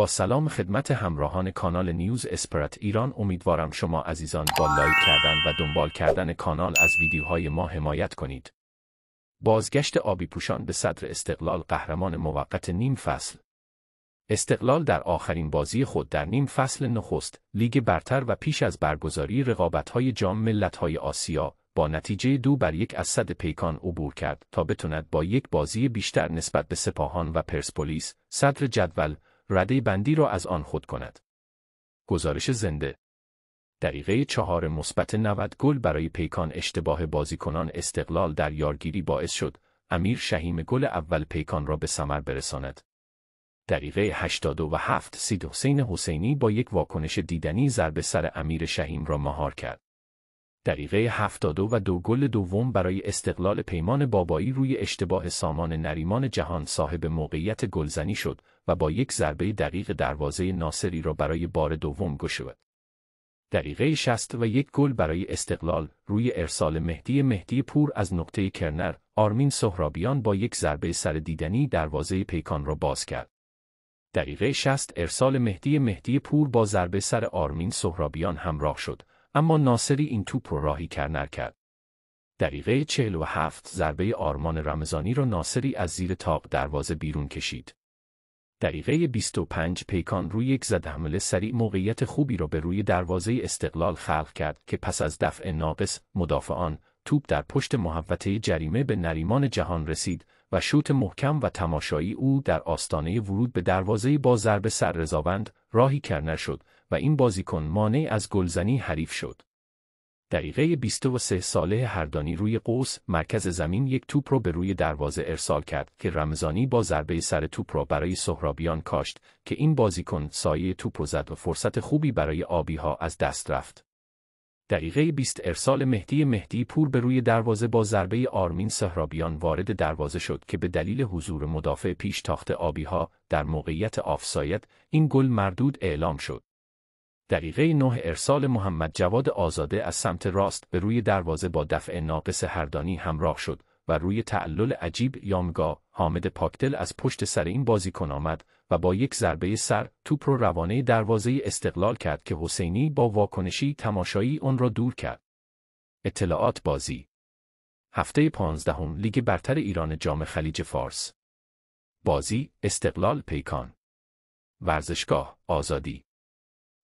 با سلام خدمت همراهان کانال نیوز اسپرت ایران امیدوارم شما عزیزان با لایک کردن و دنبال کردن کانال از ویدیوهای ما حمایت کنید. بازگشت آبی پوشان به صدر استقلال قهرمان موقت نیم فصل استقلال در آخرین بازی خود در نیم فصل نخست لیگ برتر و پیش از برگزاری رقابت‌های جام ملت‌های آسیا با نتیجه دو بر یک از صد پیکان عبور کرد تا بتواند با یک بازی بیشتر نسبت به سپاهان و پرسپولیس صدر جدول رده بندی را از آن خود کند. گزارش زنده دقیقه چهار مثبت 90 گل برای پیکان اشتباه بازیکنان استقلال در یارگیری باعث شد امیر شهیم گل اول پیکان را به ثمر برساند. دقیقه 87 سید حسین حسینی با یک واکنش دیدنی ضربه سر امیر شهیم را مهار کرد. دقیقه 72 و دو گل دوم برای استقلال پیمان بابایی روی اشتباه سامان نریمان جهان صاحب موقعیت گلزنی شد و با یک ضربه دقیق دروازه ناصری را برای بار دوم گشود. دقیقه 60 و یک گل برای استقلال روی ارسال مهدی مهدی پور از نقطه کرنر آرمین سهرابیان با یک ضربه سر دیدنی دروازه پیکان را باز کرد. دقیقه 60 ارسال مهدی مهدی پور با ضربه سر آرمین سهرابیان همراه شد اما ناصری این توپ رو راهی کر نکرد. دقیقه 47 ضربه آرمان رمضانی را ناصری از زیر تاق دروازه بیرون کشید. دقیقه 25 پیکان روی یک زد حمله سریع موقعیت خوبی را به روی دروازه استقلال خلق کرد که پس از دفع ناقص مدافعان توپ در پشت محوطه جریمه به نریمان جهان رسید و شوت محکم و تماشایی او در آستانه ورود به دروازه با ضربه سر رزاوند راهی کر نشد و این بازیکن مانع از گلزنی حریف شد. دقیقه 23 ساله هردانی روی قوس مرکز زمین یک توپ را به روی دروازه ارسال کرد که رمزانی با ضربه سر توپ را برای سهرابیان کاشت که این بازیکن سایه توپ رو زد و فرصت خوبی برای ها از دست رفت. دقیقه 20 ارسال مهدی مهدی پور به روی دروازه با ضربه آرمین سهرابیان وارد دروازه شد که به دلیل حضور مدافع پیش تاخت ها در موقعیت آفساید این گل مردود اعلام شد. دقیقه 9 ارسال محمد جواد آزاده از سمت راست به روی دروازه با دفع ناقص هردانی همراه شد و روی تعلل عجیب یامگا حامد پاکدل از پشت سر این بازیکن آمد و با یک ضربه سر توپ رو روانه دروازه استقلال کرد که حسینی با واکنشی تماشایی اون را دور کرد. اطلاعات بازی هفته پانزدهم لیگ برتر ایران جام خلیج فارس بازی استقلال پیکان ورزشگاه آزادی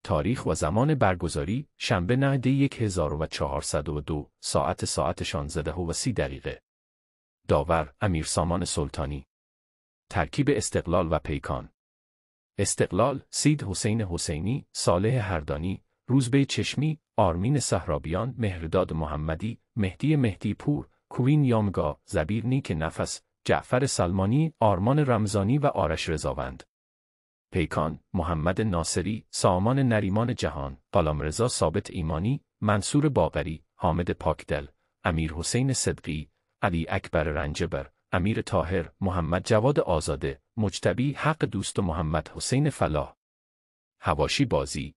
تاریخ و زمان برگزاری شنبه نهده 1402 ساعت ساعت 16 و 30 دقیقه داور، امیر سامان سلطانی ترکیب استقلال و پیکان استقلال، سید حسین حسینی، صالح هردانی، روزبه چشمی، آرمین صحرابیان، مهرداد محمدی، مهدی مهدی پور، کوین یامگا، زبیر نیک نفس، جعفر سلمانی، آرمان رمزانی و آرش رضاوند. پیکان، محمد ناصری، سامان نریمان جهان، پلامرزا ثابت ایمانی، منصور بابری، حامد پاکدل، امیر حسین صدقی، علی اکبر رنجبر، امیر تاهر، محمد جواد آزاده، مجتبی حق دوست و محمد حسین فلاح. هواشی بازی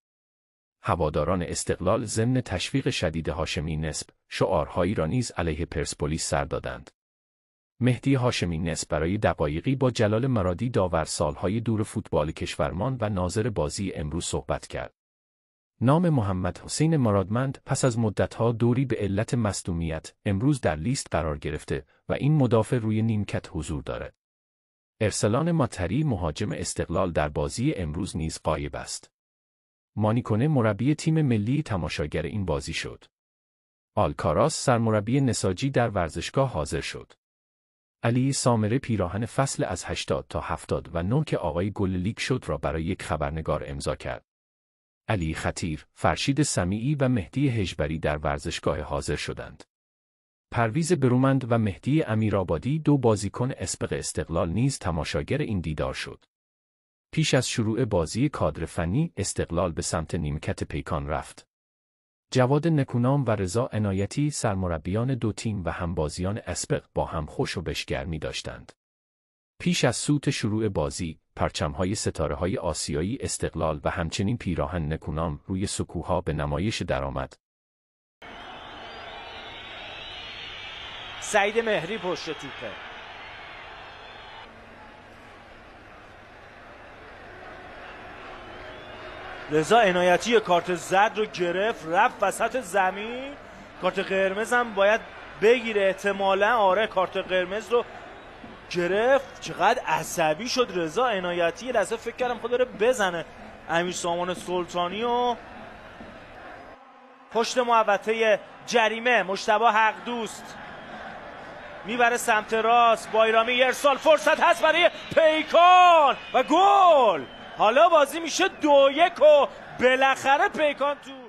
هواداران استقلال ضمن تشویق شدید هاشمی نسب شعارهایی را نیز علیه پرسپولیس سر دادند. مهدی هاشمی نسب برای دقایقی با جلال مرادی داور سالهای دور فوتبال کشورمان و ناظر بازی امروز صحبت کرد. نام محمد حسین مرادمند پس از مدتها دوری به علت مصدومیت امروز در لیست قرار گرفته و این مدافع روی نیمکت حضور دارد. ارسلان ماتری مهاجم استقلال در بازی امروز نیز قایب است. مانیکونه مربی تیم ملی تماشاگر این بازی شد. آلکاراس سرمربی نساجی در ورزشگاه حاضر شد. علی سامره پیراهن فصل از 80 تا و نوک آقای گل لیگ شد را برای یک خبرنگار امضا کرد. علی خطیر، فرشید سمیعی و مهدی هجبری در ورزشگاه حاضر شدند. پرویز برومند و مهدی امیرآبادی دو بازیکن اسبق استقلال نیز تماشاگر این دیدار شد. پیش از شروع بازی کادر فنی استقلال به سمت نیمکت پیکان رفت. جواد نکونام و رضا عنایتی سرمربیان دو تیم و همبازیان اسبق با هم خوش و بشگرمی داشتند. پیش از سوت شروع بازی پرچمهای ستاره های آسیایی استقلال و همچنین پیراهن نکونام روی سکوها به نمایش درآمد. سعید مهری پشت توپه رضا عنایتی کارت زد رو گرفت رفت وسط زمین کارت قرمز هم باید بگیره احتمالا آره کارت قرمز رو گرفت چقدر عصبی شد رضا عنایتی یه لحظه فکر کردم خود داره بزنه امیر سامان سلطانی و پشت محوطه جریمه مشتبه حق دوست میبره سمت راست بایرامی ارسال فرصت هست برای پیکان و گل حالا بازی میشه دو یک و بالاخره پیکان تو